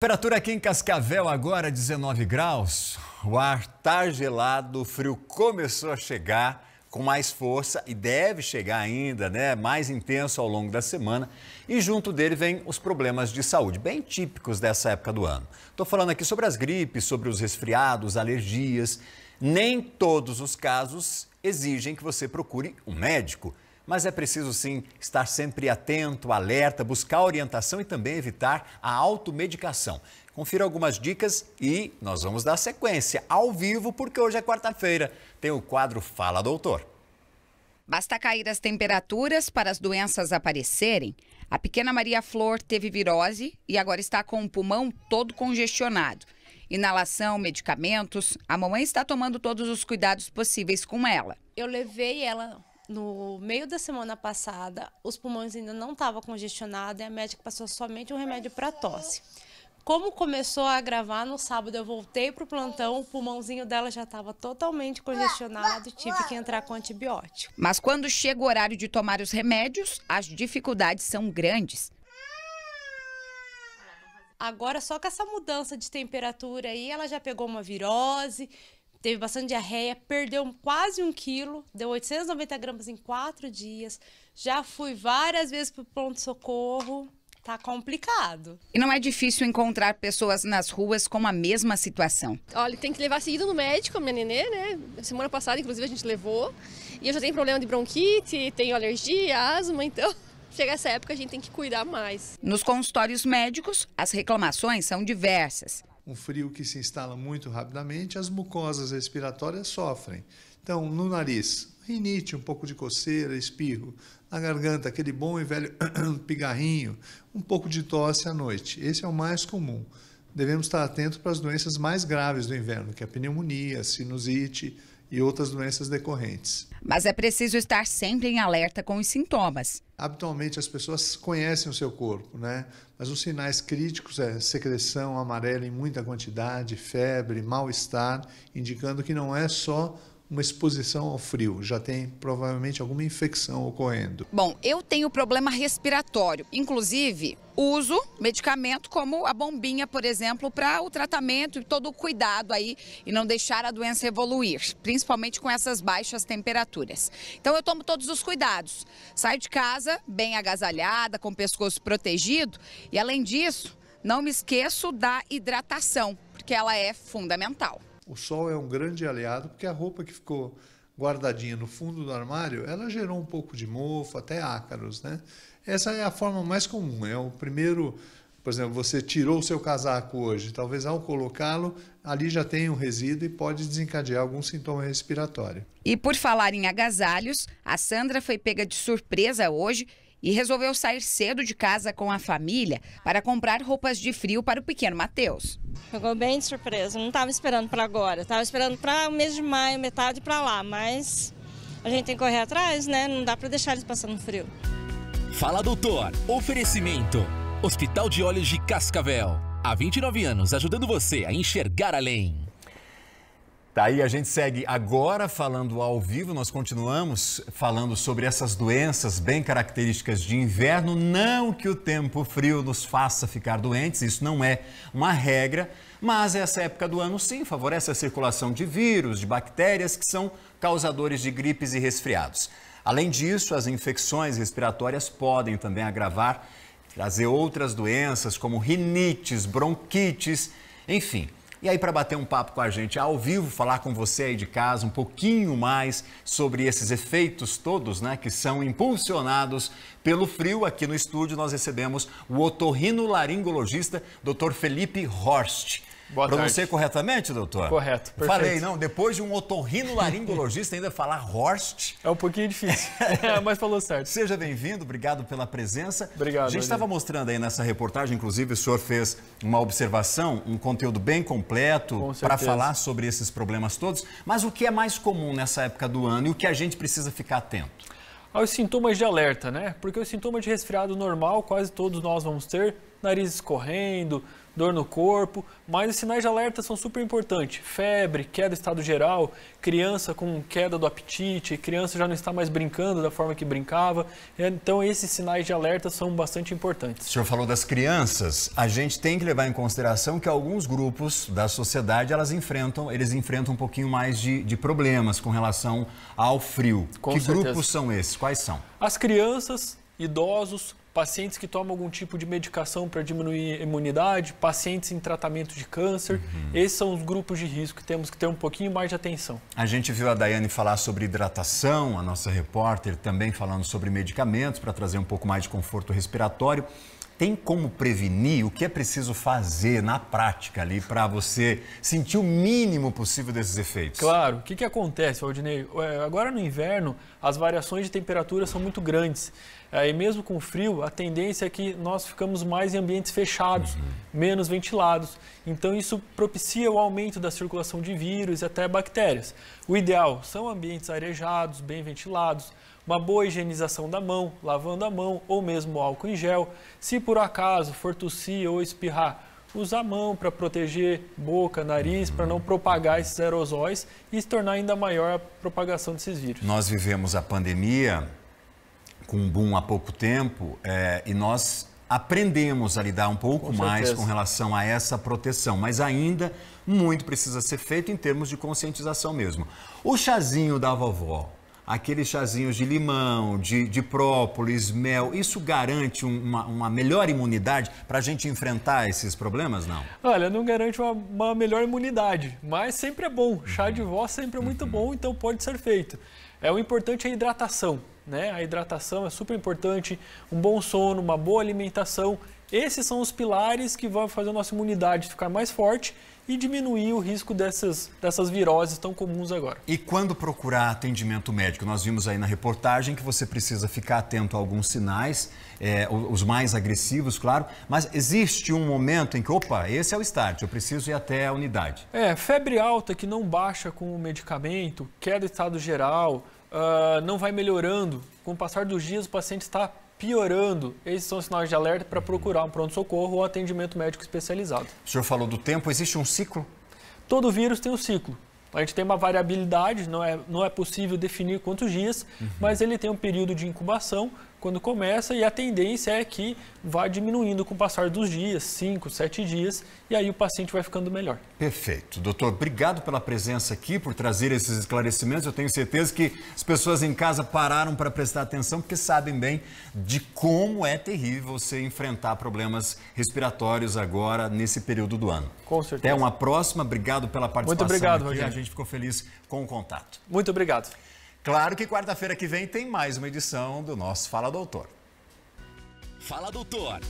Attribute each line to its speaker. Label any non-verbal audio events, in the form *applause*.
Speaker 1: Temperatura aqui em Cascavel agora 19 graus. O ar está gelado, o frio começou a chegar com mais força e deve chegar ainda, né, mais intenso ao longo da semana. E junto dele vem os problemas de saúde, bem típicos dessa época do ano. Estou falando aqui sobre as gripes, sobre os resfriados, alergias. Nem todos os casos exigem que você procure um médico mas é preciso sim estar sempre atento, alerta, buscar orientação e também evitar a automedicação. Confira algumas dicas e nós vamos dar sequência ao vivo, porque hoje é quarta-feira. Tem o quadro Fala Doutor.
Speaker 2: Basta cair as temperaturas para as doenças aparecerem? A pequena Maria Flor teve virose e agora está com o pulmão todo congestionado. Inalação, medicamentos, a mamãe está tomando todos os cuidados possíveis com ela.
Speaker 3: Eu levei ela no meio da semana passada, os pulmões ainda não estavam congestionados e a médica passou somente um remédio para tosse. Como começou a gravar no sábado, eu voltei para o plantão, o pulmãozinho dela já estava totalmente congestionado e tive que entrar com antibiótico.
Speaker 2: Mas quando chega o horário de tomar os remédios, as dificuldades são grandes.
Speaker 3: Agora, só com essa mudança de temperatura aí, ela já pegou uma virose, teve bastante diarreia, perdeu quase um quilo, deu 890 gramas em quatro dias. Já fui várias vezes pro pronto-socorro. Tá complicado.
Speaker 2: E não é difícil encontrar pessoas nas ruas com a mesma situação.
Speaker 3: Olha, tem que levar seguido no médico minha nenê, né? Semana passada, inclusive, a gente levou. E eu já tenho problema de bronquite, tenho alergia, asma, então
Speaker 2: *laughs* chega essa época a gente tem que cuidar mais. Nos consultórios médicos, as reclamações são diversas
Speaker 3: um frio que se instala muito rapidamente, as mucosas respiratórias sofrem. Então, no nariz, rinite, um pouco de coceira, espirro. Na garganta, aquele bom e velho *coughs* pigarrinho, um pouco de tosse à noite. Esse é o mais comum. Devemos estar atentos para as doenças mais graves do inverno, que é a pneumonia, sinusite, e outras doenças decorrentes.
Speaker 2: Mas é preciso estar sempre em alerta com os sintomas. Habitualmente as pessoas
Speaker 3: conhecem o seu corpo, né? Mas os sinais críticos é secreção amarela em muita quantidade, febre, mal-estar, indicando que não é só uma exposição ao frio, já tem provavelmente alguma infecção ocorrendo.
Speaker 2: Bom, eu tenho problema respiratório, inclusive uso medicamento como a bombinha, por exemplo, para o tratamento e todo o cuidado aí e não deixar a doença evoluir, principalmente com essas baixas temperaturas. Então eu tomo todos os cuidados. Saio de casa bem agasalhada, com o pescoço protegido e além disso, não me esqueço da hidratação, porque ela é fundamental.
Speaker 3: O sol é um grande aliado, porque a roupa que ficou guardadinha no fundo do armário, ela gerou um pouco de mofo, até ácaros, né? Essa é a forma mais comum, é o primeiro, por exemplo, você tirou o seu casaco hoje, talvez ao colocá-lo, ali já tem um resíduo e pode desencadear algum sintoma respiratório.
Speaker 2: E por falar em agasalhos, a Sandra foi pega de surpresa hoje e resolveu sair cedo de casa com a família para comprar roupas de frio para o pequeno Matheus.
Speaker 3: Ficou bem de surpresa, não estava esperando para agora, estava esperando para o mês de maio, metade para lá, mas a gente tem que correr atrás, né? Não dá para deixar eles passando frio.
Speaker 1: Fala Doutor, oferecimento. Hospital de Olhos de Cascavel. Há 29 anos ajudando você a enxergar além. Tá aí, a gente segue agora falando ao vivo. Nós continuamos falando sobre essas doenças bem características de inverno. Não que o tempo frio nos faça ficar doentes, isso não é uma regra, mas essa época do ano sim favorece a circulação de vírus, de bactérias que são causadores de gripes e resfriados. Além disso, as infecções respiratórias podem também agravar, trazer outras doenças como rinites, bronquites, enfim. E aí, para bater um papo com a gente ao vivo, falar com você aí de casa um pouquinho mais sobre esses efeitos todos, né, que são impulsionados pelo frio, aqui no estúdio nós recebemos o otorrinolaringologista Dr. Felipe Horst. Boa Pronunciei tarde. corretamente, doutor? Correto, perfeito. Falei, não, depois de um otorrino, laringologista ainda falar Horst. É um pouquinho difícil, é, *laughs* *laughs* mas falou certo. Seja bem-vindo, obrigado pela presença. Obrigado. A gente estava mostrando aí nessa reportagem, inclusive o senhor fez uma observação, um conteúdo bem completo para falar sobre esses problemas todos. Mas o que é mais
Speaker 4: comum nessa época do ano e o que a gente precisa ficar atento? Aos sintomas de alerta, né? Porque o sintoma de resfriado normal, quase todos nós vamos ter, nariz escorrendo, dor no corpo, mas os sinais de alerta são super importantes. Febre, queda do estado geral, criança com queda do apetite, criança já não está mais brincando da forma que brincava. Então, esses sinais de alerta são bastante importantes.
Speaker 1: O senhor falou das crianças. A gente tem que levar em consideração que alguns grupos da sociedade, elas enfrentam, eles enfrentam um pouquinho mais de, de problemas com relação ao frio. Com que certeza. grupos são esses? Quais são?
Speaker 4: As crianças, idosos, pacientes que tomam algum tipo de medicação para diminuir a imunidade, pacientes em tratamento de câncer. Uhum. Esses são os grupos de risco que temos que ter um pouquinho mais de atenção.
Speaker 1: A gente viu a Daiane falar sobre hidratação, a nossa repórter também falando sobre medicamentos para trazer um pouco mais de conforto respiratório. Tem como prevenir? O que é preciso fazer na prática ali para você sentir o mínimo possível desses efeitos? Claro.
Speaker 4: O que, que acontece, Aldinei? É, agora no inverno, as variações de temperatura são muito grandes. É, e mesmo com frio, a tendência é que nós ficamos mais em ambientes fechados, uhum. menos ventilados. Então, isso propicia o aumento da circulação de vírus e até bactérias. O ideal são ambientes arejados, bem ventilados, uma boa higienização da mão, lavando a mão ou mesmo álcool em gel. Se por acaso for tossir ou espirrar, usar a mão para proteger boca, nariz, para não propagar esses aerosóis e se tornar ainda maior a propagação desses vírus.
Speaker 1: Nós vivemos a pandemia com um boom há pouco tempo é, e nós aprendemos a lidar um pouco com mais com relação a essa proteção, mas ainda muito precisa ser feito em termos de conscientização mesmo. O chazinho da vovó, aqueles chazinhos de limão, de, de própolis, mel, isso garante uma, uma melhor imunidade para a gente enfrentar esses problemas, não?
Speaker 4: Olha, não garante uma, uma melhor imunidade, mas sempre é bom. Chá uhum. de vó sempre é muito uhum. bom, então pode ser feito. É, o importante é a hidratação, né? A hidratação é super importante, um bom sono, uma boa alimentação esses são os pilares que vão fazer a nossa imunidade ficar mais forte e diminuir o risco dessas, dessas viroses tão comuns agora. E
Speaker 1: quando procurar atendimento médico? Nós vimos aí na reportagem que você precisa ficar atento a alguns sinais, é, os mais agressivos, claro, mas existe um momento em que, opa, esse é o start, eu preciso ir até a unidade.
Speaker 4: É, febre alta que não baixa com o medicamento, queda de estado geral, uh, não vai melhorando. Com o passar dos dias, o paciente está piorando. Esses são sinais de alerta para procurar um pronto-socorro ou atendimento médico especializado. O senhor falou do tempo, existe um ciclo? Todo vírus tem um ciclo. A gente tem uma variabilidade, não é, não é possível definir quantos dias, uhum. mas ele tem um período de incubação quando começa e a tendência é que vá diminuindo com o passar dos dias, 5, 7 dias, e aí o paciente vai ficando melhor.
Speaker 1: Perfeito. Doutor, obrigado pela presença aqui, por trazer esses esclarecimentos. Eu tenho certeza que as pessoas em casa pararam para prestar atenção porque sabem bem de como é terrível você enfrentar problemas respiratórios agora nesse período do ano. Com certeza. Até uma próxima. Obrigado pela participação. Muito obrigado, aqui. Rogério. A gente ficou feliz com o contato. Muito obrigado. Claro que quarta-feira que vem tem mais uma edição do nosso Fala Doutor. Fala Doutor.